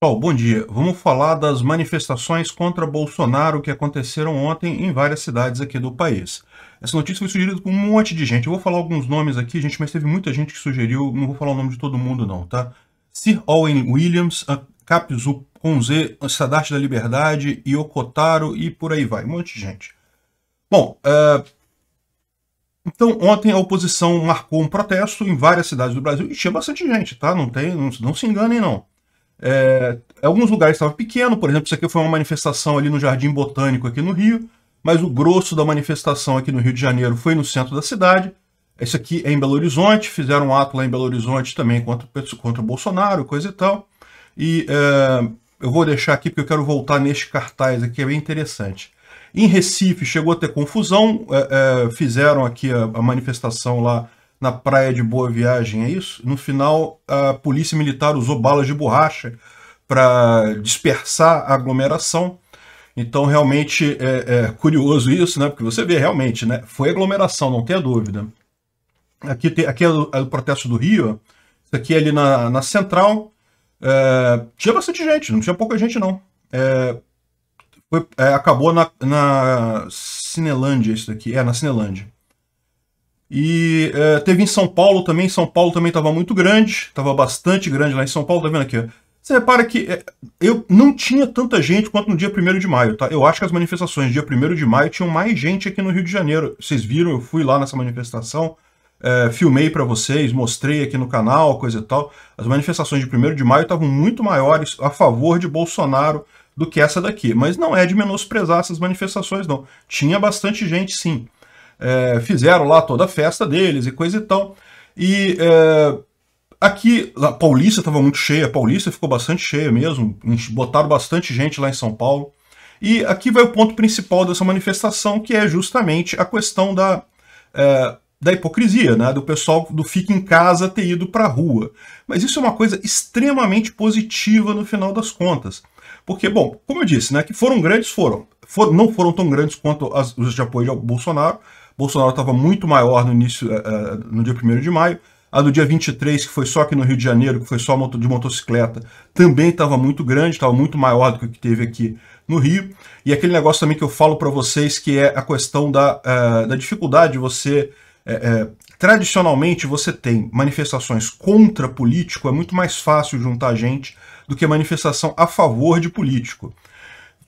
Paulo, bom dia. Vamos falar das manifestações contra Bolsonaro que aconteceram ontem em várias cidades aqui do país. Essa notícia foi sugerida por um monte de gente. Eu vou falar alguns nomes aqui, gente, mas teve muita gente que sugeriu. Não vou falar o nome de todo mundo, não, tá? Sir Owen Williams, Capzu com Z, Sadat da Liberdade, Yokotaro e por aí vai. Um monte de gente. Bom, é, então, ontem a oposição marcou um protesto em várias cidades do Brasil e tinha bastante gente, tá? Não, tem, não, não se enganem, não. É, alguns lugares estavam pequeno, por exemplo, isso aqui foi uma manifestação ali no Jardim Botânico aqui no Rio, mas o grosso da manifestação aqui no Rio de Janeiro foi no centro da cidade. Isso aqui é em Belo Horizonte, fizeram um ato lá em Belo Horizonte também contra, contra o Bolsonaro, coisa e tal. E é, eu vou deixar aqui porque eu quero voltar neste cartaz aqui, é bem interessante. Em Recife chegou a ter confusão, é, é fizeram aqui a, a manifestação lá na praia de Boa Viagem, é isso? No final, a polícia militar usou balas de borracha para dispersar a aglomeração. Então, realmente é, é, curioso isso, né? Porque você vê realmente, né? Foi aglomeração, não tem dúvida. Aqui, tem, aqui é, o, é o protesto do Rio, isso aqui é ali na, na central. É, tinha bastante gente, não tinha pouca gente, não. É, foi, é, acabou na, na Cinelândia, isso daqui. É, na Cinelândia. E eh, teve em São Paulo também. São Paulo também estava muito grande, estava bastante grande lá em São Paulo. Tá vendo aqui? Você repara que eh, eu não tinha tanta gente quanto no dia 1 de maio, tá? Eu acho que as manifestações dia 1 de maio tinham mais gente aqui no Rio de Janeiro. Vocês viram, eu fui lá nessa manifestação, é, filmei para vocês, mostrei aqui no canal, coisa e tal. As manifestações de 1 de maio estavam muito maiores a favor de Bolsonaro do que essa daqui. Mas não é de menosprezar essas manifestações, não. Tinha bastante gente, sim é, fizeram lá toda a festa deles e coisa e tal. E é, aqui, a Paulista estava muito cheia, a Paulista ficou bastante cheia mesmo, botaram bastante gente lá em São Paulo. E aqui vai o ponto principal dessa manifestação, que é justamente a questão da, é, da hipocrisia, né? do pessoal do fica em casa ter ido para a rua. Mas isso é uma coisa extremamente positiva no final das contas. Porque, bom, como eu disse, né, que foram grandes, foram. foram não foram tão grandes quanto as, os de apoio ao Bolsonaro, Bolsonaro estava muito maior no início, uh, no dia 1 de maio. A do dia 23, que foi só aqui no Rio de Janeiro, que foi só de motocicleta, também estava muito grande, estava muito maior do que o que teve aqui no Rio. E aquele negócio também que eu falo para vocês, que é a questão da, uh, da dificuldade de você é, é, tradicionalmente você tem manifestações contra político, é muito mais fácil juntar gente do que manifestação a favor de político.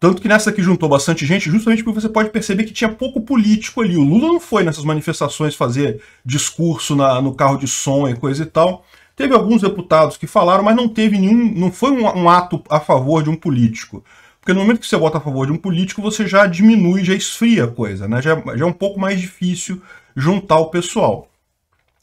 Tanto que nessa aqui juntou bastante gente, justamente porque você pode perceber que tinha pouco político ali. O Lula não foi nessas manifestações fazer discurso na, no carro de som e coisa e tal. Teve alguns deputados que falaram, mas não teve nenhum. não foi um, um ato a favor de um político. Porque no momento que você vota a favor de um político, você já diminui, já esfria a coisa, né? Já, já é um pouco mais difícil juntar o pessoal.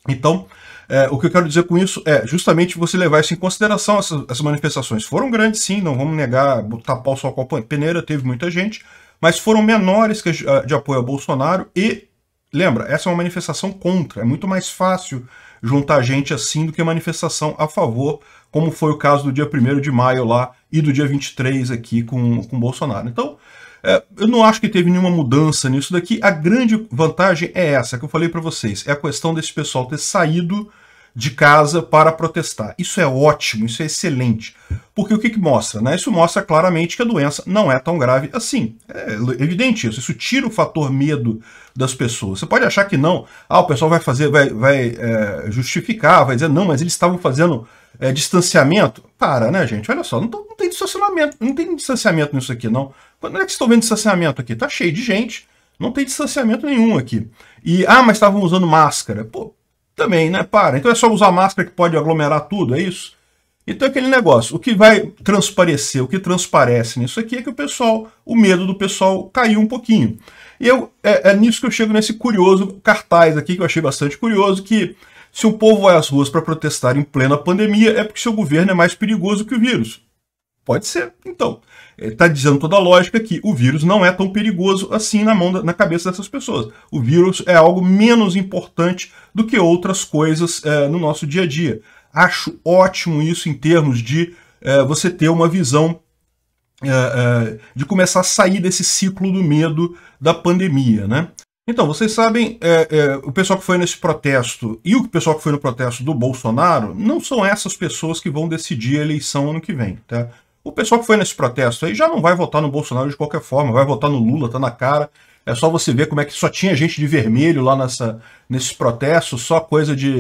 Então, é, o que eu quero dizer com isso é justamente você levar isso em consideração. Essas, essas manifestações foram grandes, sim, não vamos negar, botar pau só com a peneira, teve muita gente, mas foram menores que de apoio a Bolsonaro e, lembra, essa é uma manifestação contra. É muito mais fácil juntar gente assim do que manifestação a favor, como foi o caso do dia 1 de maio lá e do dia 23 aqui com, com Bolsonaro. Então, é, eu não acho que teve nenhuma mudança nisso daqui. A grande vantagem é essa que eu falei para vocês: é a questão desse pessoal ter saído de casa para protestar. Isso é ótimo, isso é excelente. Porque o que, que mostra? Né? Isso mostra claramente que a doença não é tão grave assim. É evidente isso. Isso tira o fator medo das pessoas. Você pode achar que não. Ah, o pessoal vai fazer, vai, vai é, justificar, vai dizer, não, mas eles estavam fazendo é, distanciamento. Para, né, gente? Olha só, não, tô, não, tem distanciamento, não tem distanciamento nisso aqui, não. Quando é que estão vendo distanciamento aqui? Tá cheio de gente, não tem distanciamento nenhum aqui. E, ah, mas estavam usando máscara. Pô, também, né? Para. Então é só usar máscara que pode aglomerar tudo, é isso? Então é aquele negócio, o que vai transparecer, o que transparece nisso aqui é que o pessoal, o medo do pessoal caiu um pouquinho. E eu, é, é nisso que eu chego nesse curioso cartaz aqui, que eu achei bastante curioso, que se o povo vai às ruas para protestar em plena pandemia, é porque seu governo é mais perigoso que o vírus. Pode ser, então. Está é, dizendo toda a lógica que o vírus não é tão perigoso assim na mão, da, na cabeça dessas pessoas. O vírus é algo menos importante do que outras coisas é, no nosso dia a dia. Acho ótimo isso em termos de é, você ter uma visão é, é de começar a sair desse ciclo do medo da pandemia, né? Então, vocês sabem, é, é, o pessoal que foi nesse protesto e o pessoal que foi no protesto do Bolsonaro não são essas pessoas que vão decidir a eleição ano que vem, tá? O pessoal que foi nesse protesto aí já não vai votar no Bolsonaro de qualquer forma, vai votar no Lula, tá na cara. É só você ver como é que só tinha gente de vermelho lá nessa, nesses protestos, só coisa de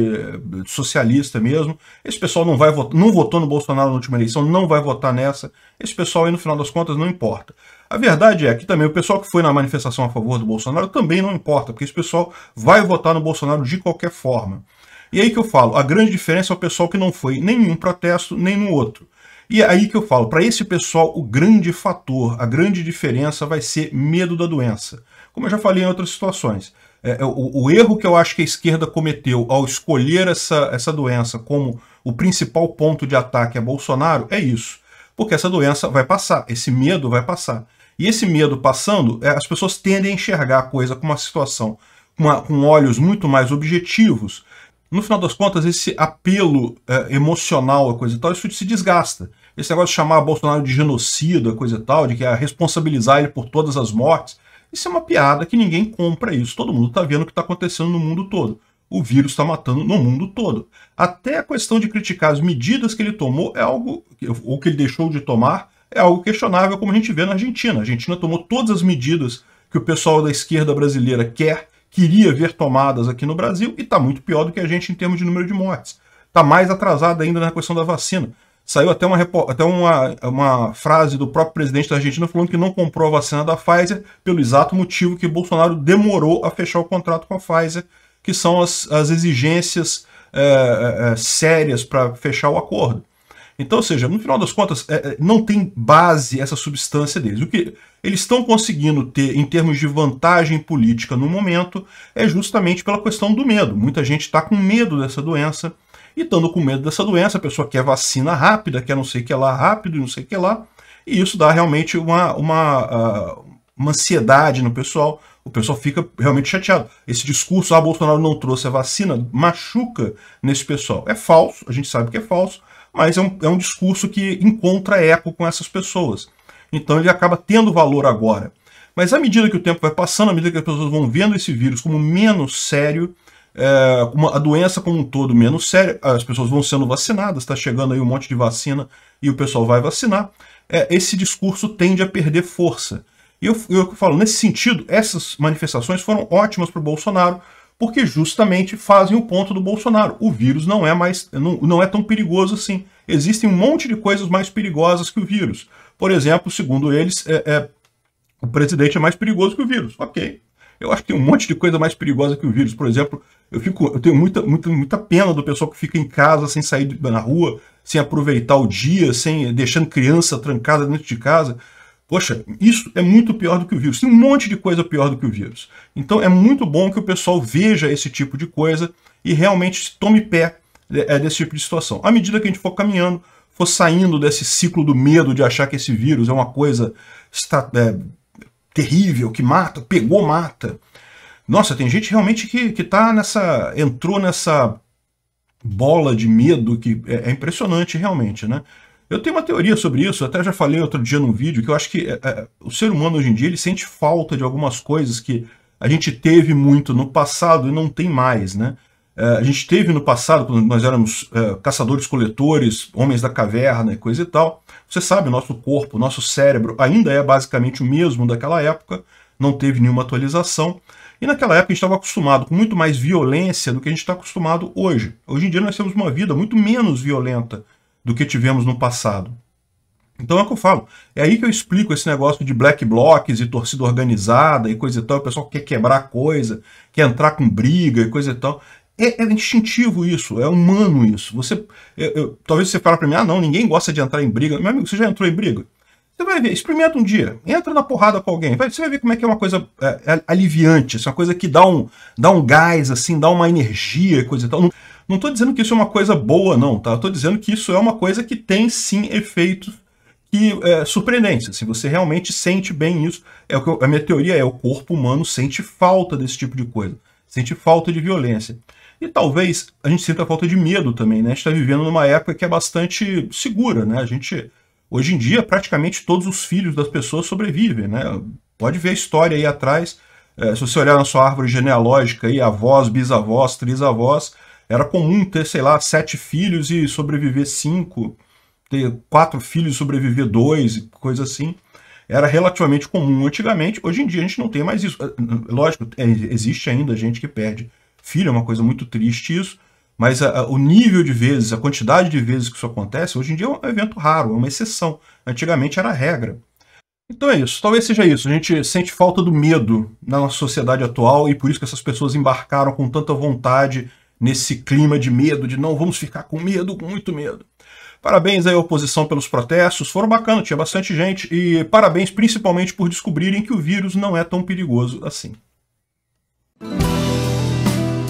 socialista mesmo. Esse pessoal não vai votar, não votou no Bolsonaro na última eleição, não vai votar nessa. Esse pessoal aí, no final das contas, não importa. A verdade é que também o pessoal que foi na manifestação a favor do Bolsonaro também não importa, porque esse pessoal vai votar no Bolsonaro de qualquer forma. E aí que eu falo, a grande diferença é o pessoal que não foi nenhum em protesto, nem no outro. E é aí que eu falo, para esse pessoal, o grande fator, a grande diferença vai ser medo da doença. Como eu já falei em outras situações, é, é, o, o, erro que eu acho que a esquerda cometeu ao escolher essa, essa doença como o principal ponto de ataque a Bolsonaro é isso. Porque essa doença vai passar, esse medo vai passar. E esse medo passando, é, as pessoas tendem a enxergar a coisa com uma situação, uma, com olhos muito mais objetivos. No final das contas, esse apelo é, emocional, a coisa e tal, isso se desgasta. Esse negócio de chamar Bolsonaro de genocida, coisa e tal, de que é responsabilizar ele por todas as mortes, isso é uma piada que ninguém compra isso. Todo mundo está vendo o que está acontecendo no mundo todo. O vírus está matando no mundo todo. Até a questão de criticar as medidas que ele tomou é algo, ou que ele deixou de tomar, é algo questionável, como a gente vê na Argentina. A Argentina tomou todas as medidas que o pessoal da esquerda brasileira quer, queria ver tomadas aqui no Brasil, e está muito pior do que a gente em termos de número de mortes. Está mais atrasada ainda na questão da vacina. Saiu até, uma, até uma, uma frase do próprio presidente da Argentina falando que não comprou a vacina da Pfizer pelo exato motivo que Bolsonaro demorou a fechar o contrato com a Pfizer, que são as, as exigências é, é, é sérias para fechar o acordo. Então, ou seja, no final das contas, é, é, não tem base essa substância deles. O que eles estão conseguindo ter em termos de vantagem política no momento é justamente pela questão do medo. Muita gente está com medo dessa doença e estando com medo dessa doença, a pessoa quer vacina rápida, quer não sei o que lá rápido, e não sei o que lá, e isso dá realmente uma, uma, ah, uma ansiedade no pessoal, o pessoal fica realmente chateado. Esse discurso, ah, Bolsonaro não trouxe a vacina, machuca nesse pessoal. É falso, a gente sabe que é falso, mas é um, é um discurso que encontra eco com essas pessoas. Então ele acaba tendo valor agora. Mas à medida que o tempo vai passando, à medida que as pessoas vão vendo esse vírus como menos sério, é, uma, a doença como um todo menos séria, as pessoas vão sendo vacinadas, está chegando aí um monte de vacina e o pessoal vai vacinar, é, esse discurso tende a perder força. E eu, eu falo, nesse sentido, essas manifestações foram ótimas para o Bolsonaro, porque justamente fazem o ponto do Bolsonaro. O vírus não é mais não, não é tão perigoso assim. Existem um monte de coisas mais perigosas que o vírus. Por exemplo, segundo eles, é, é o presidente é mais perigoso que o vírus. Ok, eu acho que tem um monte de coisa mais perigosa que o vírus. Por exemplo, eu, fico, eu tenho muita, muita, muita pena do pessoal que fica em casa sem sair na rua, sem aproveitar o dia, sem deixando criança trancada dentro de casa. Poxa, isso é muito pior do que o vírus. Tem um monte de coisa pior do que o vírus. Então é muito bom que o pessoal veja esse tipo de coisa e realmente tome pé é, é, desse tipo de situação. À medida que a gente for caminhando, for saindo desse ciclo do medo de achar que esse vírus é uma coisa é, terrível, que mata, pegou, mata. Nossa, tem gente realmente que, que tá nessa. entrou nessa bola de medo que é, é impressionante realmente, né? Eu tenho uma teoria sobre isso, até já falei outro dia num vídeo, que eu acho que é, é o ser humano hoje em dia ele sente falta de algumas coisas que a gente teve muito no passado e não tem mais, né? É, a gente teve no passado, quando nós éramos é, caçadores-coletores, homens da caverna e coisa e tal, você sabe, nosso corpo, nosso cérebro ainda é basicamente o mesmo daquela época, não teve nenhuma atualização. E naquela época a gente estava acostumado com muito mais violência do que a gente está acostumado hoje. Hoje em dia nós temos uma vida muito menos violenta do que tivemos no passado. Então é o que eu falo. É aí que eu explico esse negócio de black blocs e torcida organizada e coisa e tal. O pessoal quer quebrar coisa, quer entrar com briga e coisa e tal é, é, instintivo isso, é humano isso. Você, eu, eu, talvez você fale para mim, ah, não, ninguém gosta de entrar em briga. Meu amigo, você já entrou em briga? Você vai ver, experimenta um dia, entra na porrada com alguém, você vai ver como é que é uma coisa é, é aliviante, isso assim, é uma coisa que dá um, dá um gás, assim, dá uma energia, coisa e tal. Não, não tô dizendo que isso é uma coisa boa, não, tá? Eu tô dizendo que isso é uma coisa que tem, sim, efeitos que é, surpreendentes. Assim, você realmente sente bem isso. É o que eu, a minha teoria é, o corpo humano sente falta desse tipo de coisa. Sente falta de violência. E talvez a gente sinta falta de medo também, né? A gente está vivendo numa época que é bastante segura, né? A gente, hoje em dia, praticamente todos os filhos das pessoas sobrevivem, né? Pode ver a história aí atrás. É, se você olhar na sua árvore genealógica aí, avós, bisavós, trisavós, era comum ter, sei lá, sete filhos e sobreviver cinco, ter quatro filhos e sobreviver dois, coisa assim era relativamente comum antigamente. Hoje em dia a gente não tem mais isso. É, é, lógico, é, existe ainda gente que perde filho, é uma coisa muito triste isso, mas a, a, o nível de vezes, a quantidade de vezes que isso acontece, hoje em dia é um evento raro, é uma exceção. Antigamente era regra. Então é isso, talvez seja isso. A gente sente falta do medo na nossa sociedade atual e por isso que essas pessoas embarcaram com tanta vontade nesse clima de medo, de não vamos ficar com medo, com muito medo. Parabéns aí à oposição pelos protestos, foram bacana, tinha bastante gente, e parabéns principalmente por descobrirem que o vírus não é tão perigoso assim.